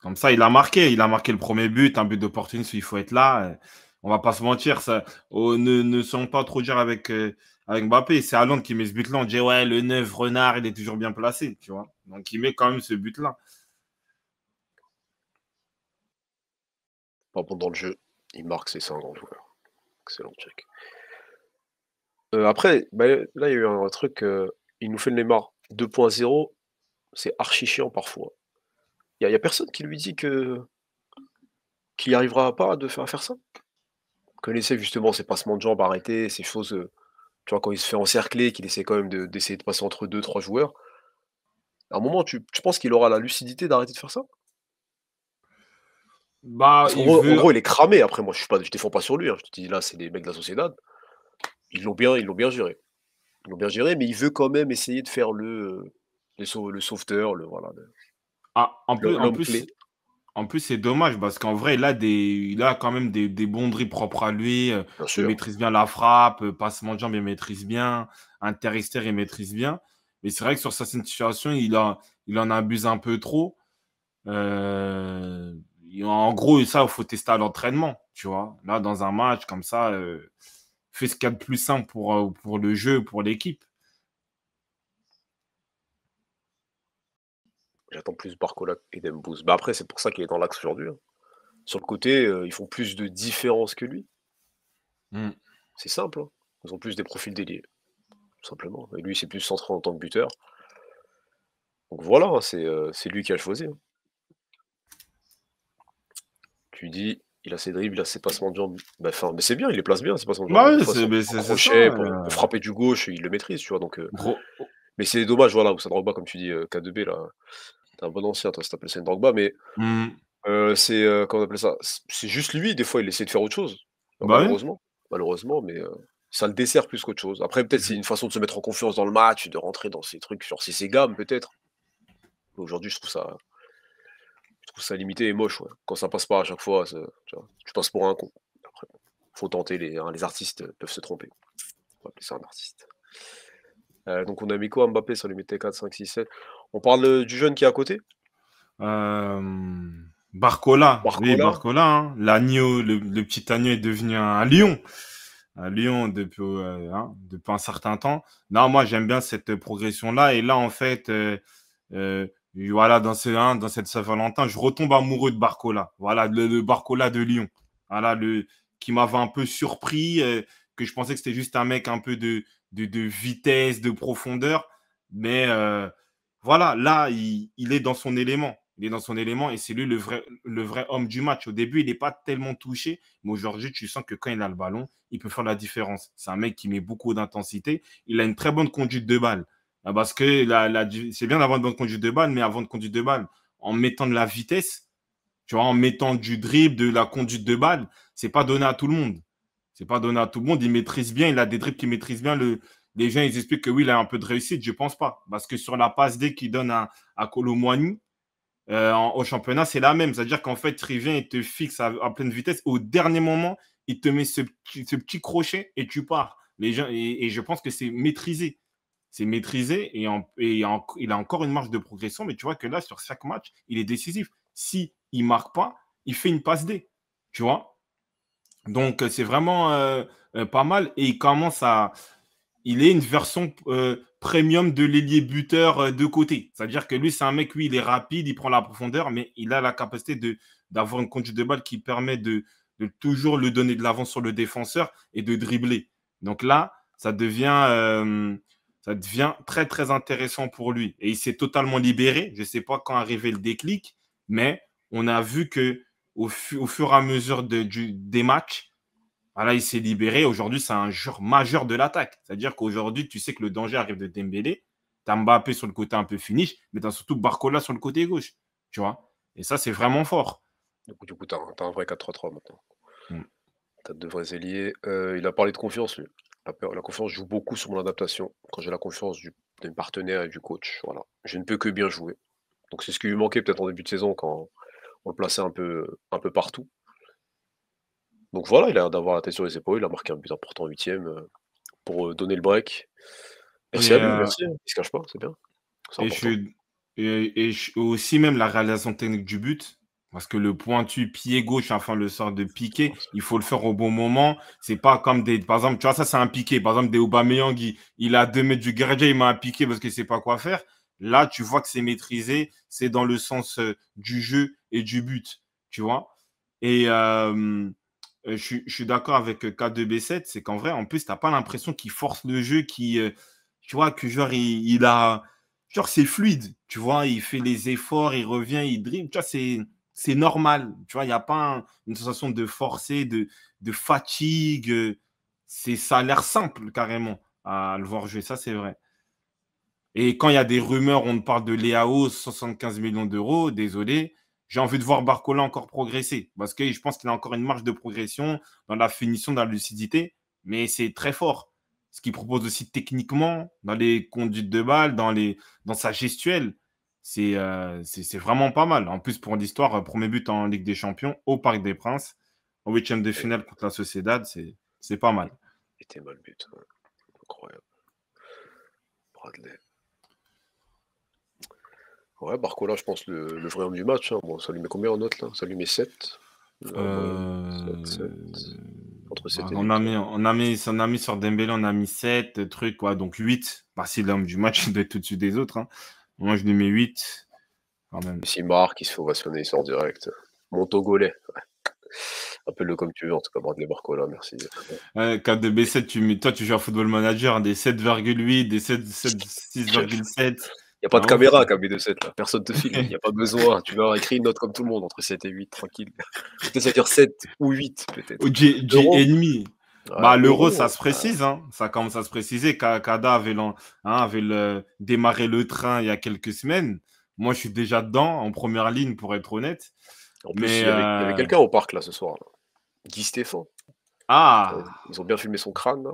Comme ça, il a marqué. Il a marqué le premier but, un but d'opportunité, il faut être là. Euh, on va pas se mentir, ça, oh, ne, ne sont pas trop dur avec, euh, avec Mbappé. C'est Allende qui met ce but-là. On dit, ouais, le neuf, renard, il est toujours bien placé, tu vois. Donc, il met quand même ce but-là. Pas bon le jeu. Il marque, c'est ça, un grand joueur. Excellent check. Euh, après, bah, là, il y a eu un, truc. Euh, il nous fait le Neymar 2.0. C'est archi chiant parfois. Il n'y a, personne qui lui dit que qu'il arrivera pas de faire, à faire ça. Vous connaissez justement ces passements de jambes arrêtés, ces choses euh, tu vois, quand il se fait encercler, qu'il essaie quand même d'essayer de, passer entre deux, trois joueurs, à un moment, tu, penses qu'il aura la lucidité d'arrêter de faire ça bah, il en, gros, il est cramé. Après, moi, je ne défends pas sur lui. Hein. Je te dis, là, c'est des mecs de la société. Ils l'ont bien, ils l'ont bien géré. Ils l'ont bien géré, mais il veut quand même essayer de faire le, euh, le, sauveteur, le voilà. un peu, ah, en plus, en plus, c'est dommage parce qu'en vrai, il a, il a quand même des, bonderies propres à lui. Euh, il maîtrise bien la frappe, euh, passement de jambe, il maîtrise bien. Interistère, il maîtrise bien. Mais c'est vrai que sur sa situation, il, il en abuse un peu trop. Euh, en gros, ça, il faut tester à l'entraînement. Tu vois, là, dans un match comme ça, fait fais ce qu'il y a de plus simple pour le jeu, pour l'équipe. J'attends plus Barcola et Dembouz. Bah après, c'est pour ça qu'il est dans l'axe aujourd'hui. Hein. Sur le côté, euh, ils font plus de différence que lui. Hmm. C'est simple. Hein. Ils ont plus des profils déliés. Tout simplement. Et lui, c'est plus centré en tant que buteur. Donc voilà, hein, euh, c'est lui qui a le choisi. Tu dis, il a ses dribbles, il a ses passements de jambes. Bah, mais c'est bien, il les place bien, ses passements de bah c'est ça, pour, euh. frapper du gauche, il le maîtrise, tu vois. Donc, Mais c'est dommage, voilà, où ça drogue pas comme tu dis, K2B, là un bon ancien, toi, ça s'appelle mais mmh. euh, c'est, euh, comment on ça C'est juste lui, des fois, il essaie de faire autre chose. Bah, bah, malheureusement, malheureusement, mais euh, ça le dessert plus qu'autre chose. Après, peut-être c'est mmh. une façon de se mettre en confiance dans le match, de rentrer dans ces trucs, genre c'est ses gammes, peut-être. Aujourd'hui, je trouve ça. limité et moche, Quand ça passe pas à chaque fois, tu, vois, passes pour un con. faut tenter, hein, les, artistes peuvent se tromper. On va appeler ça un artiste. donc on a mis quoi Mbappé, ça lui mettait 4, 5, 6, 7. On parle du jeune qui est à côté euh, Barcola. Oui, Barcola. Hein. L'agneau, le, petit agneau est devenu un, lion. Un lion euh, hein, depuis, un certain temps. Non, moi, j'aime bien cette progression-là. Et là, en fait, euh, voilà, dans, ce, hein, dans cette Saint-Valentin, je retombe amoureux de Barcola. Voilà, le, Barcola de Lyon. Voilà, le, qui m'avait un peu surpris, que je pensais que c'était juste un mec un peu de, de, de vitesse, de profondeur. Mais voilà, là, il, est dans son élément. Il est dans son élément et c'est lui le vrai, homme du match. Au début, il n'est pas tellement touché, mais aujourd'hui, tu sens que quand il a le ballon, il peut faire la différence. C'est un mec qui met beaucoup d'intensité. Il a une très bonne conduite de balle. Ah, parce que c'est bien d'avoir une bonne conduite de balle, mais avant de conduite de balle, en mettant de la vitesse, tu vois, en mettant du dribble, de la conduite de balle, c'est pas donné à tout le monde. C'est pas donné à tout le monde. Il maîtrise bien, il a des dribbles qui maîtrisent bien le, les gens ils expliquent que oui, il a un peu de réussite. Je ne pense pas. Parce que sur la passe D qu'il donne à, à euh, au championnat, c'est la même. C'est-à-dire qu'en fait, Rivien il te fixe à, pleine vitesse. Au dernier moment, il te met ce, petit crochet et tu pars. Les gens, et, je pense que c'est maîtrisé. C'est maîtrisé et, il a encore une marge de progression. Mais tu vois que là, sur chaque match, il est décisif. Si il marque pas, il fait une passe D. Tu vois Donc, euh, c'est vraiment euh, pas mal. Et il commence à il est une version euh, premium de l'ailier buteur euh, de côté. C'est-à-dire que lui, c'est un mec, oui, il est rapide, il prend la profondeur, mais il a la capacité de, d'avoir une conduite de balle qui permet de, toujours le donner de l'avance sur le défenseur et de dribbler. Donc là, ça devient, euh, ça devient très, très intéressant pour lui. Et il s'est totalement libéré. Je ne sais pas quand arrivait le déclic, mais on a vu que au, au fur et à mesure des matchs, ah là, il s'est libéré. Aujourd'hui, c'est un joueur majeur de l'attaque. C'est-à-dire qu'aujourd'hui, tu sais que le danger arrive de Dembélé. as Mbappé sur le côté un peu finish, mais as surtout Barcola sur le côté gauche. Tu vois Et ça, c'est vraiment fort. Du coup, tu as un, vrai 4-3-3 maintenant. Mm. T'as de vrais ailiers. Euh, il a parlé de confiance, lui. La, confiance joue beaucoup sur mon adaptation. Quand j'ai la confiance du, d'un partenaire et du coach, voilà. Je ne peux que bien jouer. Donc c'est ce qui lui manquait peut-être en début de saison quand on le plaçait un peu, un peu partout. Donc voilà, il a l'air d'avoir la tête sur les épaules, il a marqué un but important huitième euh, pour euh, donner le break. Merci à lui, euh, merci. Il se cache pas, c'est bien. Et, je, aussi même la réalisation technique du but, parce que le pointu pied gauche, enfin le sort de piqué, il faut le faire au bon moment. C'est pas comme des, par exemple, tu vois ça c'est un piqué. Par exemple des Aubameyang, il, il a deux mètres du gardien, il m'a un piqué parce qu'il ne sait pas quoi faire. Là, tu vois que c'est maîtrisé, c'est dans le sens du jeu et du but, tu vois. Et euh, je, suis d'accord avec K2B7, c'est qu'en vrai, en plus, t'as pas l'impression qu'il force le jeu, qui, tu vois, que genre, il, a. Genre, c'est fluide, tu vois, il fait les efforts, il revient, il dribble, tu vois, c'est, normal, tu vois, il n'y a pas une sensation de forcer, de, fatigue. C'est, ça a l'air simple, carrément, à le voir jouer, ça, c'est vrai. Et quand il y a des rumeurs, on parle de Léao, 75 millions d'euros, désolé, j'ai envie de voir Barcola encore progresser parce que je pense qu'il a encore une marge de progression dans la finition, dans la lucidité, mais c'est très fort. Ce qu'il propose aussi techniquement, dans les conduites de balle, dans, les, dans sa gestuelle, euh, c'est vraiment pas mal. En plus, pour l'histoire, euh, premier but en Ligue des Champions au Parc des Princes, en huitième de finale contre la Sociedad, c'est pas mal. C'était mal but, incroyable. Bradley. Ouais, Barcola, je pense, le, le vrai homme du match. Hein. Bon, ça lui met combien en note là Ça lui met 7. 7, euh, euh, bah, on, a mis, sur Dembélé, on a mis 7, truc, quoi. Donc 8. Parce bah, si l'homme du match, il doit être au-dessus des autres. Hein. Moi, je lui mets 8. Quand même. Si Marc, il se faut ovationner, il sort direct. Mon Togolais. Appelle-le comme tu veux, en tout cas, Barcola, merci. 4 euh, de B7, toi, tu joues à Football Manager, hein, des 7,8, des 7,6,7 n'y a pas de caméra comme B27, là. Personne te filme. Il n'y a pas besoin. Tu vas écrire une note comme tout le monde entre 7 et 8, tranquille. cest à 7 ou 8, peut-être. Ou J bah, l'euro, ça hein. se précise, hein. ça commence à se préciser. Kada avait, hein, démarré le train il y a quelques semaines. Moi, je suis déjà dedans, en première ligne, pour être honnête. En plus, Mais, il y avait, euh, quelqu'un au parc là ce soir. Guy Stéphane. Ah Ils ont bien filmé son crâne. Là.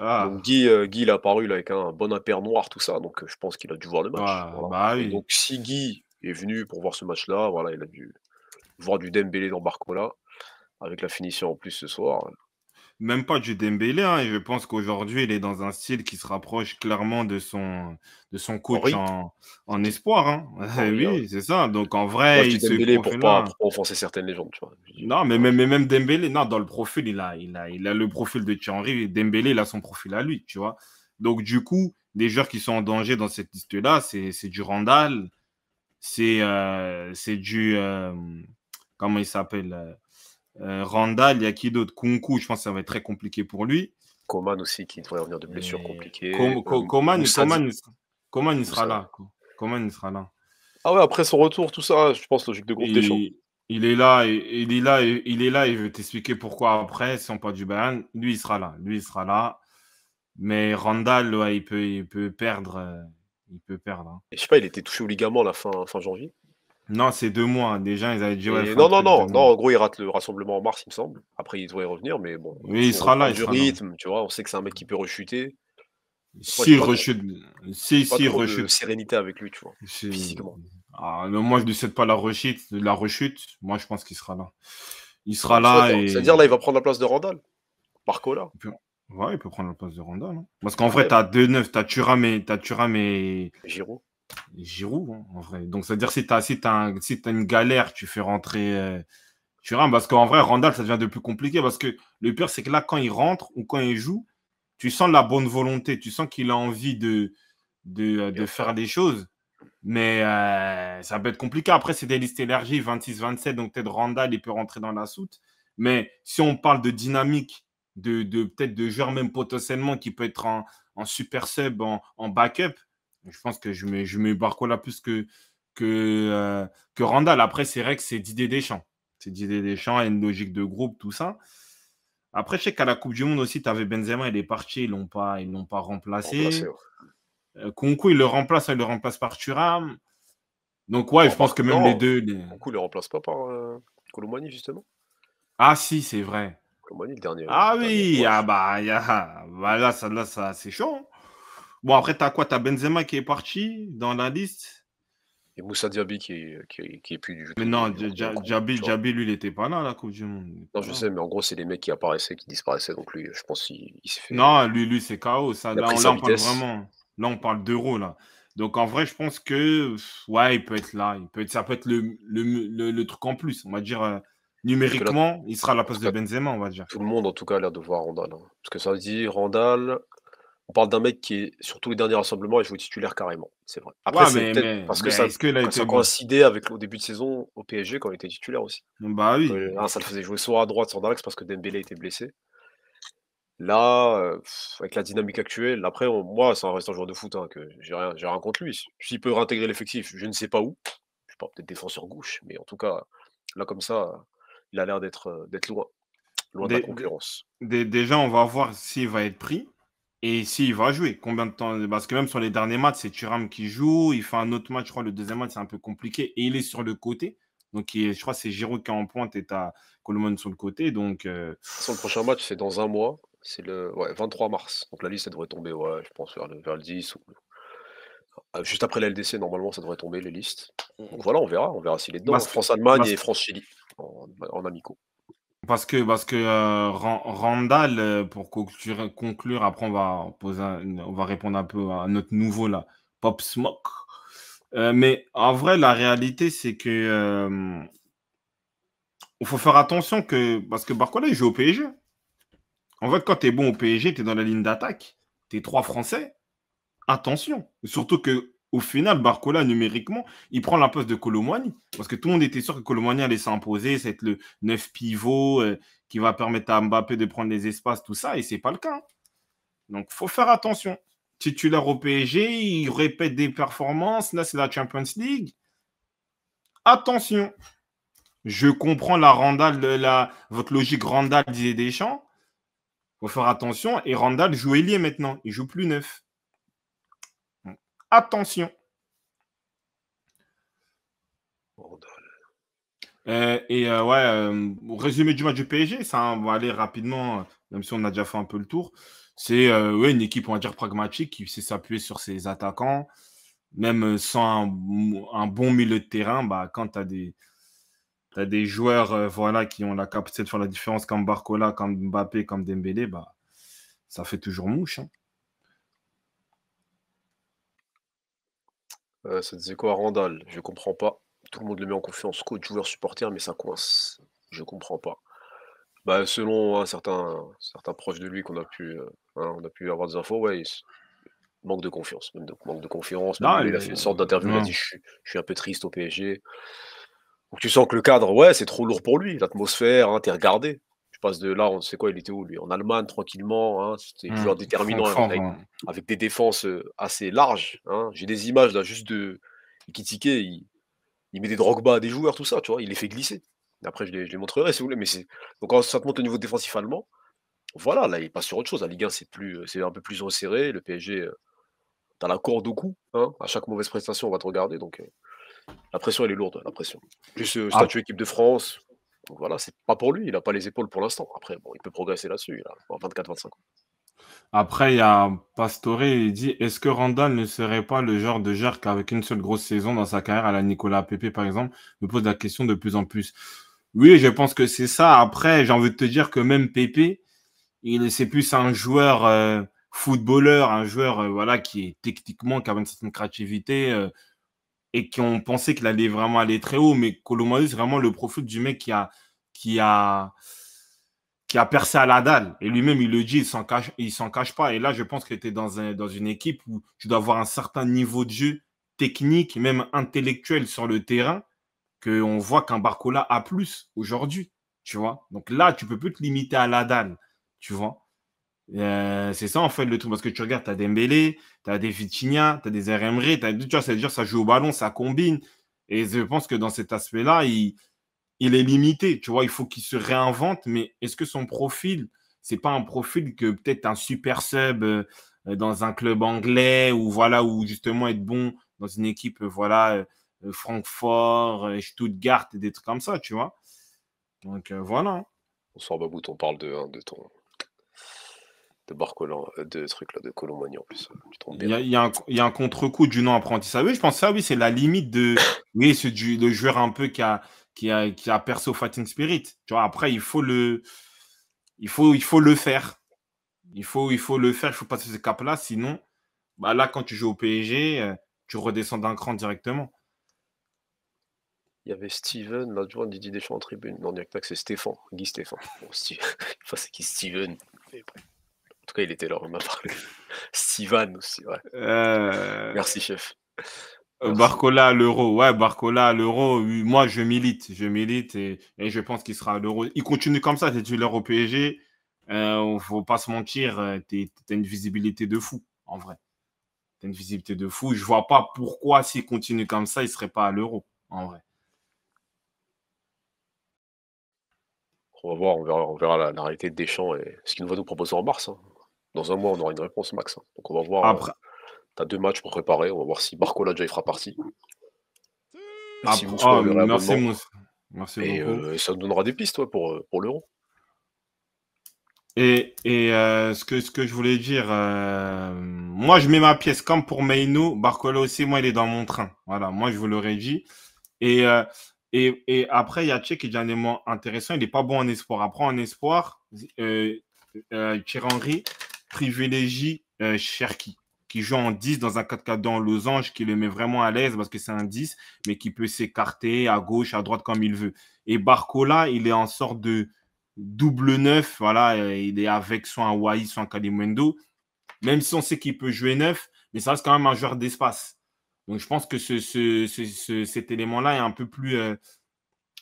Ah. Donc euh, Guy, il est apparu avec un bon impair noir, tout ça, donc euh, je pense qu'il a dû voir le match. Bah donc si Guy est venu pour voir ce match-là, voilà, il a dû voir du Dembélé dans Barcola, avec la finition en plus ce soir même pas du Dembélé. Hein. Je pense qu'aujourd'hui, il est dans un style qui se rapproche clairement de son, de son coach en, espoir. Hein. oui, c'est ça. Donc en vrai, il se Dembélé pour pas, enfoncer certaines légendes. Tu vois. Non, mais même, mais Dembélé, non, dans le profil, il a, il a, il a le profil de Thierry. Dembélé, il a son profil à lui, tu vois. Donc du coup, les joueurs qui sont en danger dans cette liste-là, c'est du Randall, c'est euh, du... Euh, comment il s'appelle euh, euh, Randal, il y a qui d'autre Kunku, je pense que ça va être très compliqué pour lui. Coman aussi, qui devrait revenir de blessures compliquées. compliquée. Euh, Coman, il sera là. Coman, il sera là. Ah ouais, après son retour, tout ça, je pense, logique de groupe il, des Il est là, il est là, il est là, Il je t'expliquer pourquoi après, si on parle du Bayern, lui, il sera là. Lui, il sera là. Mais Randal, il, peut, il peut perdre. Euh, il peut perdre. Hein. je sais pas, il était touché au ligament la fin, fin janvier. Non, c'est deux mois. Déjà, ils avaient dit. non, non, non, non. En gros, il rate le rassemblement en mars, il me semble. Après, il devrait y revenir, mais bon. Oui, il sera là. du rythme, tu vois. On sait que c'est un mec qui peut rechuter. S'il rechute. Si, si, rechute. sérénité avec lui, tu vois. Physiquement. Ah, mais moi, je ne souhaite pas la rechute. La rechute. Moi, je pense qu'il sera là. Il sera là. C'est-à-dire, là, il va prendre la place de Randall. Par là. Ouais, il peut prendre la place de Randall. Hein. Parce qu'en ah vrai, tu as 2-9. T'as as tué et. Giro. Giroud, hein, en vrai. Donc, c'est-à-dire, si tu as, une galère, tu fais rentrer euh, tu vois, Parce qu'en vrai, Randall, ça devient de plus compliqué. Parce que le pire, c'est que là, quand il rentre ou quand il joue, tu sens la bonne volonté. Tu sens qu'il a envie de, de, euh, faire des choses. Mais euh, ça peut être compliqué. Après, c'est des listes élargies, 26-27. Donc, peut-être Randall, il peut rentrer dans la soute. Mais si on parle de dynamique, de, de peut-être de joueurs même potentiellement qui peut être en, super sub, en, en backup, je pense que je mets, je mets plus que, euh, que, Randall. Après, c'est vrai que c'est Didier Deschamps. C'est Didier des champs et une logique de groupe, tout ça. Après, je sais qu'à la Coupe du Monde aussi, tu avais Benzema, il est parti, ils ne l'ont pas, pas remplacé. remplacé euh, il le remplace, il le remplace par Thuram. Donc, ouais, je pense que même les deux. Les... il ne le remplace pas par euh, justement. Ah, si, c'est vrai. Colomani, le dernier. Ah, oui, ah, bah, voilà, bah là, ça, là, ça c'est chaud. Hein. Bon, après, t'as quoi T'as Benzema qui est parti dans la liste. Et Moussa Diaby qui est, plus du jeu. Mais non, Diaby, lui, il n'était pas là la Coupe du Monde. Non, je ah. sais, mais en gros, c'est les mecs qui apparaissaient, qui disparaissaient. Donc lui, je pense qu'il s'est fait. Non, lui, lui c'est KO. là, on, parle vraiment. Là, on parle d'euros, là. Donc en vrai, je pense que ouais, il peut être là. Il peut ça peut être le, truc en plus. On va dire euh, numériquement, il sera à la place de Benzema, on va dire. Tout le monde, en tout cas, a l'air de voir Randall. Hein. Parce que ça veut dire Randall, on parle d'un mec qui est sur tous les derniers rassemblements et joue titulaire carrément. C'est vrai. Après, c'est parce que ça, a coïncidait avec le début de saison au PSG quand il était titulaire aussi. Bah oui. Euh, ah, ça le faisait jouer soit à droite, soit dans parce que Dembélé était blessé. Là, euh, avec la dynamique actuelle, après, ça moi, reste un joueur de foot, hein, que j'ai rien, rien contre lui. S'il peut réintégrer l'effectif, je ne sais pas où. Je sais pas, peut-être défenseur gauche, mais en tout cas, là, comme ça, il a l'air d'être euh, loin, loin de la concurrence. Déjà, on va voir s'il va être pris et s'il va jouer, combien de temps Parce que même sur les derniers matchs, c'est Thuram qui joue. Il fait un autre match, je crois, le deuxième match, c'est un peu compliqué. Et il est sur le côté. Donc, je crois que c'est Giroud qui est en pointe et t'as Coleman sur le côté. Donc, euh, Son prochain match, c'est dans un mois. C'est le 23 mars. Donc, la liste, ça devrait tomber, ouais, je pense, vers le, vers 10 ah, juste après la LDC, normalement, ça devrait tomber les listes. Donc voilà, on verra, on verra s'il est dedans. France-Allemagne et France-Chili en, en parce que, parce euh, Randall, euh, pour conclure, après on va, on va répondre un peu à notre nouveau là, Pop Smoke. Euh, mais en vrai, la réalité, c'est que faut faire attention que. Parce que Barcola, il joue au PSG. En fait, quand tu es bon au PSG, tu es dans la ligne d'attaque, tu es trois Français. Attention. Surtout que au final, Barcola, numériquement, il prend la place de Colomogne. Parce que tout le monde était sûr que Colomani allait s'imposer, c'est le neuf pivot euh, qui va permettre à Mbappé de prendre des espaces, tout ça. Et c'est pas le cas. Donc, hein. Donc, faut faire attention. Titulaire au PSG, il répète des performances. Là, c'est la Champions League. Attention. Je comprends la Randall, la, votre logique Randall disait des Deschamps. faut faire attention. Et Randall joue ailier maintenant. Il joue plus neuf. Attention. Euh, et euh, ouais, euh, résumé du match du PSG, ça va aller rapidement, même si on a déjà fait un peu le tour. C'est une équipe, on va dire, pragmatique qui sait s'appuyer sur ses attaquants. Même sans un, bon milieu de terrain, bah, quand tu as des, des joueurs voilà, qui ont la capacité de faire la différence comme Barcola, comme Mbappé, comme Dembélé, bah, ça fait toujours mouche. Hein. Euh, ça disait quoi Randall Je comprends pas. Tout le monde le met en confiance. Coach, joueur, supporter, mais ça coince. Je comprends pas. Bah, selon un hein, certains, proches de lui qu'on a pu, euh, hein, on a pu avoir des infos, ouais, manque de confiance. manque de confiance. il a fait une sorte d'interview, il a dit je, suis un peu triste au PSG. tu sens que le cadre, ouais, c'est trop lourd pour lui. L'atmosphère, tu hein, t'es regardé passe de là, on sait quoi, il était où lui En Allemagne, tranquillement, hein, c'était mmh. joueur déterminant hein, avec, des défenses assez larges. Hein. J'ai des images là juste de qui il, il met des drogba à des joueurs, tout ça, tu vois, il les fait glisser. Après, je les, montrerai si vous voulez, mais c'est. Donc quand ça te monte au niveau défensif allemand, voilà, là, il passe sur autre chose. La Ligue 1, c'est plus c'est un peu plus resserré. Le PSG, dans euh, la corde au cou. À chaque mauvaise prestation, on va te regarder. Donc euh, la pression, elle est lourde, la pression. juste euh, statue ah. statut équipe de France, donc voilà, c'est pas pour lui, il n'a pas les épaules pour l'instant. Après, bon, il peut progresser là-dessus, il a 24-25 ans. Après, il y a Pastore, il dit Est-ce que Randall ne serait pas le genre de joueur avec une seule grosse saison dans sa carrière à la Nicolas Pepe, par exemple Me pose la question de plus en plus. Oui, je pense que c'est ça. Après, j'ai envie de te dire que même Pepe, il c'est plus un joueur euh, footballeur, un joueur euh, voilà qui est techniquement qui a une certaine créativité, euh, et qui ont pensé qu'il allait vraiment aller très haut. Mais Colombo, c'est vraiment le profil du mec qui a, qui a, qui a percé à la dalle. Et lui-même, il le dit, il s'en cache, il s'en cache pas. Et là, je pense que tu dans, un, dans une équipe où tu dois avoir un certain niveau de jeu technique, même intellectuel sur le terrain, qu'on voit qu'un Barcola a plus aujourd'hui. Tu vois Donc là, tu peux plus te limiter à la dalle. Tu vois euh, c'est ça en fait le truc, parce que tu regardes, tu as Dembélé, tu as des Vitinha, tu as des RMR, tu vois, ça à dire ça joue au ballon, ça combine. Et je pense que dans cet aspect-là, il, il est limité, tu vois, il faut qu'il se réinvente, mais est-ce que son profil, c'est pas un profil que peut-être un super sub euh, dans un club anglais ou voilà, ou justement être bon dans une équipe, euh, voilà, Francfort, Stuttgart des trucs comme ça, tu vois. Donc voilà. On sort Babout, on parle de ton de collant, euh, de truc là, de Colomboigny en plus. Euh, il y, Il y, a un contre-coup du non Ça, Oui, je pense ça, oui, c'est la limite de. oui, c'est du, joueur un peu qui a, qui a, qui a percé au Fighting Spirit. Tu vois, après, il faut le, il faut, il faut le faire. Il faut, il faut le faire, il faut passer ce cap-là. Sinon, bah là, quand tu joues au PSG, euh, tu redescends d'un cran directement. Il y avait Steven, l'adjoint de Didier Deschamps en tribune. Non, on a que c'est Stéphane, Guy Stéphane. Bon, Steve... enfin, c'est qui Steven tout cas, il était là, on m'a parlé. Steven aussi, ouais. Euh, Merci, chef. Euh, Barcola à l'euro, ouais, Barcola à l'euro, moi je milite, je milite et, je pense qu'il sera à l'euro. Il continue comme ça, c'est-à-dire du l'Euro PSG, ne faut pas se mentir, euh, tu as une visibilité de fou, en vrai. Tu as une visibilité de fou, je ne vois pas pourquoi s'il continue comme ça, il ne serait pas à l'euro, en vrai. on va voir, on verra, la, réalité des champs et ce qu'il nous va nous proposer en mars. Hein. Dans un mois, on aura une réponse max. Hein. Donc on va voir. Après... Euh, as deux matchs pour préparer. On va voir si Barcola déjà fera partie. Ah, merci Mousse. beaucoup. et euh, ça nous donnera des pistes toi, euh, pour, l'euro. Et, ce, que, ce que je voulais dire, moi je mets ma pièce comme pour Meino, Barcola aussi, moi il est dans mon train. Voilà, moi je vous l'aurais dit. Et, et, et, après, Tchèque qui est un intéressant, il n'est pas bon en espoir. Après, en espoir, Thierry Henry, privilégie euh, Cherki, qui joue en 10 dans un 4 4 dans losange, qui le met vraiment à l'aise parce que c'est un 10, mais qui peut s'écarter à gauche, à droite comme il veut. Et Barcola, il est en sorte de double 9, voilà, euh, il est avec soit un Wai, soit un Kalimundo, même si on sait qu'il peut jouer 9, mais ça reste quand même un joueur d'espace. Donc je pense que ce, cet élément-là est un peu plus euh,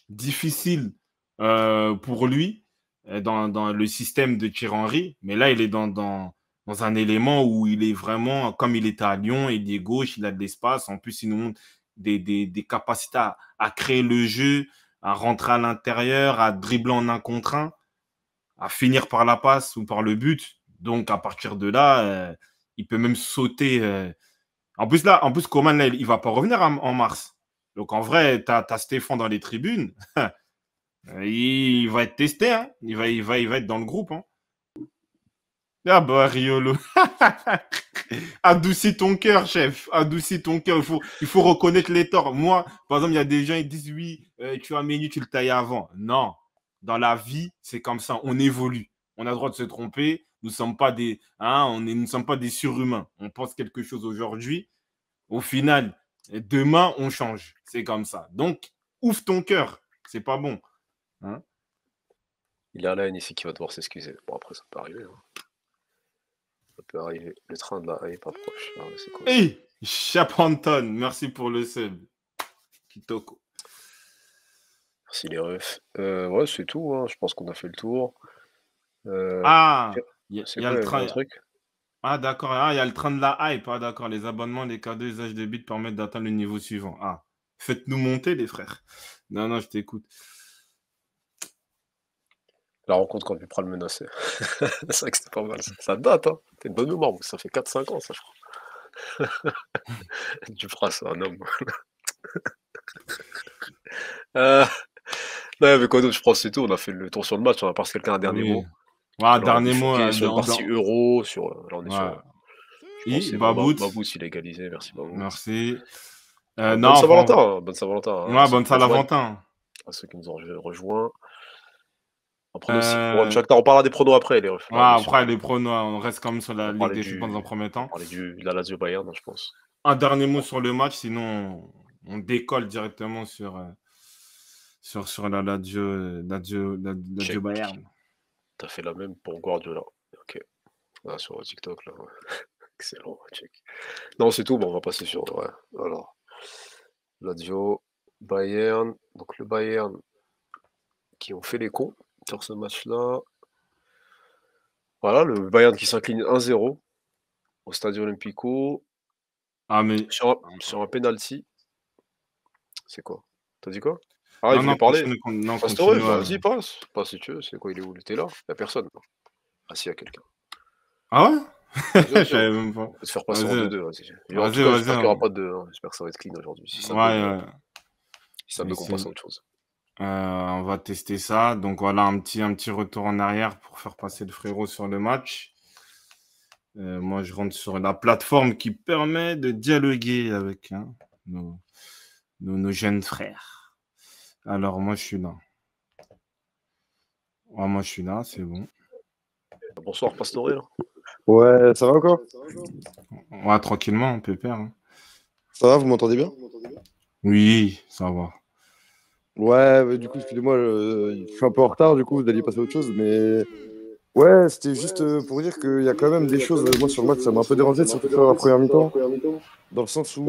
difficile pour lui euh, dans, le système de Thierry Henry, mais là, il est dans, dans, dans, un élément où il est vraiment, comme il était à Lyon, il est gauche, il a de l'espace. En plus, il nous montre des, des, capacités à, créer le jeu, à rentrer à l'intérieur, à dribbler en un contre un, à finir par la passe ou par le but. Donc, à partir de là, euh, il peut même sauter. Euh. En plus, là, en plus, Coman, il ne va pas revenir en, mars. Donc, en vrai, tu as, as Stéphane dans les tribunes. Euh, il va être testé, hein. il, va, il, va, va être dans le groupe. Hein. Ah bah Riolo. Adoucis ton cœur, chef. Adoucis ton cœur. Il faut, il faut reconnaître les torts. Moi, par exemple, il y a des gens qui disent oui, euh, tu as menu, tu le tailles avant. Non. Dans la vie, c'est comme ça. On évolue. On a le droit de se tromper. Nous ne sommes pas des. Hein, on sommes pas des surhumains. On pense quelque chose aujourd'hui. Au final, demain, on change. C'est comme ça. Donc, ouvre ton cœur. C'est pas bon il hein Il a la ici qui va devoir s'excuser. Bon, après, ça peut arriver. Hein. Ça peut arriver. Le train de la hype est pas proche. Ah, hey Chapanton, merci pour le sub. Kitoko. Merci les refs. Euh, ouais, c'est tout. Hein. Je pense qu'on a fait le tour. Euh, ah Il y a, le train. Truc ah, d'accord. Ah, il y a le train de la hype. Ah, d'accord. Les abonnements, les cadeaux, usage de bits permettent d'atteindre le niveau suivant. Ah, faites-nous monter, les frères. Non, non, je t'écoute. La rencontre quand tu prends le menacé. c'est vrai que c'était pas mal. Ça, date, hein. T'es une bonne mémoire, ça fait 4-5 ans, ça, je crois. tu prends ça, un homme. euh... Non, mais quoi d'autre, je pense c'est tout. On a fait le tour sur le match. On a passé quelqu'un un dernier mot. Ah, dernier mot. Euh, sur la partie euro, sur. Là, on est ouais. sur... Babout. Babout, il a égalisé. Merci, Babout. Merci. Euh, euh hein, bonne Saint-Valentin. Hein. Bonne Saint-Valentin. bonne Saint-Valentin. À ceux qui nous ont rejoints. Euh, on parlera des pronos après. Les après, les pronos, on reste quand même sur la on Ligue des du... Dans en premier temps. On est du la Lazio Bayern, je pense. Un dernier mot sur le match, sinon on décolle directement sur, euh, sur, sur la Lazio, Bayern. T'as fait la même pour Guardiola. Ok. Là ah, sur TikTok, là. Excellent, check. Non, c'est tout. Bon, on va passer sur. Ouais. Alors, Lazio, Bayern. Donc, le Bayern qui ont fait les cons sur ce match-là. Voilà, le Bayern qui s'incline 1-0 au Stade Olympico. Ah, mais... sur, un, ah, sur penalty. C'est quoi T'as dit quoi Ah, non, il voulait parler. non, vas-y, euh. passe. Passe si tu veux. C'est quoi Il est où Il était là Il a personne. Ah, si, il y a quelqu'un. Ah ouais J'avais même pas. On faire passer en Deux, vas-y, J'espère aura pas J'espère que ça va être clean aujourd'hui. Si ça ouais, me... ouais. Si ça passe autre chose. Euh, on va tester ça. Donc voilà, un petit, un petit retour en arrière pour faire passer le frérot sur le match. Euh, moi, je rentre sur la plateforme qui permet de dialoguer avec hein, nos, jeunes frères. Alors, moi, je suis là. moi, je suis là, c'est bon. Bonsoir, Pastoré. Ouais, ça va encore Ouais, tranquillement, pépère. Hein. Ça va, vous m'entendez bien Oui, ça va. Ouais, du coup, excusez-moi, euh, je suis un peu en retard, du coup, vous alliez passer à autre chose, mais. Ouais, c'était juste euh, pour dire qu'il y a quand même des choses, moi sur le match, ça m'a un peu dérangé, surtout faire la première mi-temps. Dans le sens où.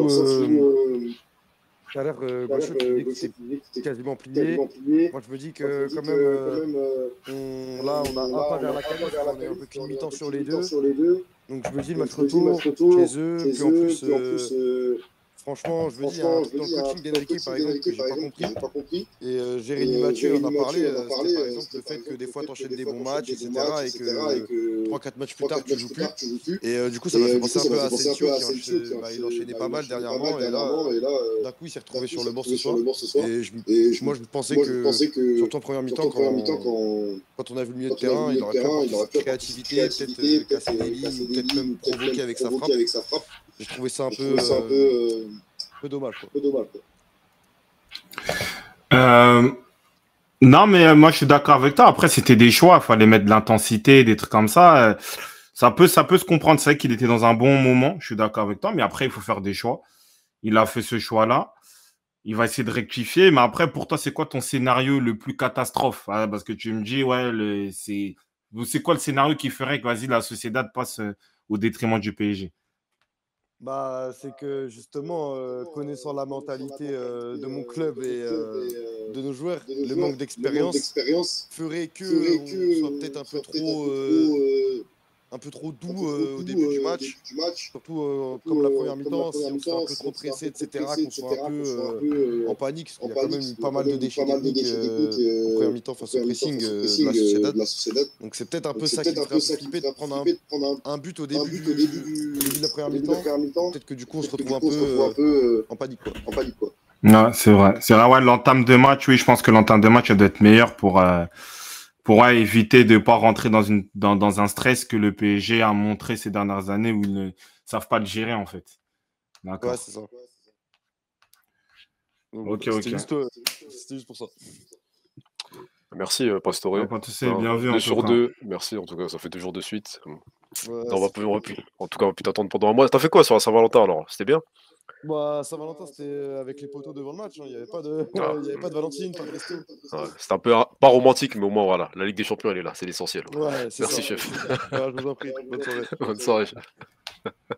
T'as euh, que c'est quasiment plié. Moi, je me dis que euh, quand même, là, on a un pas vers la caméra, on est un peu mi-temps sur les deux. Donc, je me dis le match retour chez eux, puis en plus, Franchement, je veux dire, dans le coaching d'Enrique, par exemple, que j'ai pas compris. Et euh, Jérémy Mathieu en a euh, parlé, par euh, exemple le fait que des fois tu enchaînes des bons matchs, etc. Et que 3-4 matchs plus tard, tu joues plus. Et du coup, ça m'a fait penser un peu à Asensio qui bah, bah, enchaînait pas mal dernièrement. Et là, d'un coup, il s'est retrouvé sur le bord ce soir. Et moi, je pensais que, surtout en première mi-temps, quand on a vu le milieu de terrain, il aurait pu avoir créativité, peut-être casser des lignes, peut-être même provoquer avec sa frappe. J'ai trouvé ça un, euh, peu, dommage. Euh, non, mais euh, moi je suis d'accord avec toi. Après, c'était des choix. Il fallait mettre de l'intensité, des trucs comme ça. Ça peut, ça peut se comprendre. C'est vrai qu'il était dans un bon moment. Je suis d'accord avec toi. Mais après, il faut faire des choix. Il a fait ce choix-là. Il va essayer de rectifier. Mais après, pour toi, c'est quoi ton scénario le plus catastrophe ah, Parce que tu me dis, ouais, c'est. C'est quoi le scénario qui ferait que, vas la société passe au détriment du PSG bah, c'est que justement, euh, connaissant la mentalité euh, de mon club et euh, de nos joueurs, le manque d'expérience ferait que, soit peut-être un peu trop un peu trop doux, euh, au euh, début, du, match. Surtout euh, comme la première mi-temps, si on se un peu trop pressé, etc., qu'on soit un peu en panique, parce qu'il y a quand même pas mal de déchets techniques en première mi-temps face au pressing de la Sociedad. Donc c'est peut-être un peu ça qui ferait flipper de prendre un but au début de la première mi-temps. Peut-être que du coup, on se retrouve un peu en panique. Non, c'est vrai. C'est vrai, ouais, l'entame de match, oui, je pense que l'entame de match, elle doit être meilleure pour pour éviter de ne pas rentrer dans, une, dans, dans, un stress que le PSG a montré ces dernières années où ils ne savent pas le gérer en fait. D'accord. Ouais, c'est ça. ok, ok. Euh, c'était juste, pour ça. Merci euh, Pastore. Pas bien vu. Deux en sur deux. Merci en tout cas, ça fait deux jours de suite. on va plus, en tout cas, on va plus t'attendre pendant un mois. T'as fait quoi sur la Saint-Valentin alors C'était bien bah, Saint-Valentin, c'était euh, avec les poteaux devant le match. Hein. Il n'y avait, pas de... pas de Valentine, pas de resto. c'est un peu hein, pas romantique, mais au moins, voilà. La Ligue des Champions, elle est là. C'est l'essentiel. Merci, chef. je vous en prie. Bonne soirée.